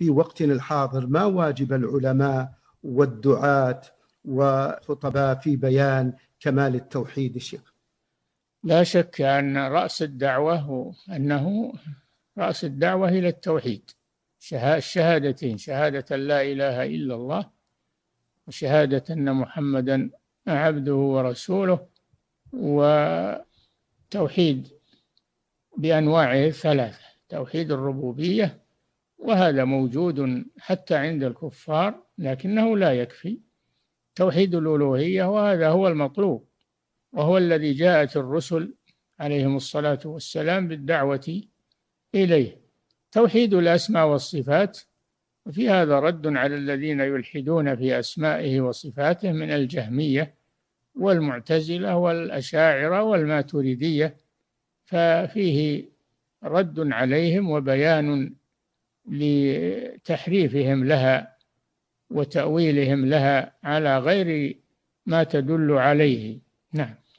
في وقتنا الحاضر ما واجب العلماء والدعاة والخطباء في بيان كمال التوحيد الشيخ لا شك أن رأس الدعوة أنه رأس الدعوة إلى التوحيد الشهادتين شهادة لا إله إلا الله وشهادة أن محمدا عبده ورسوله وتوحيد بأنواعه الثلاثة توحيد الربوبية وهذا موجود حتى عند الكفار لكنه لا يكفي توحيد الألوهية وهذا هو المطلوب وهو الذي جاءت الرسل عليهم الصلاة والسلام بالدعوة إليه توحيد الأسماء والصفات وفي هذا رد على الذين يلحدون في أسمائه وصفاته من الجهمية والمعتزلة والأشاعرة والماتريدية ففيه رد عليهم وبيان لتحريفهم لها وتأويلهم لها على غير ما تدل عليه نعم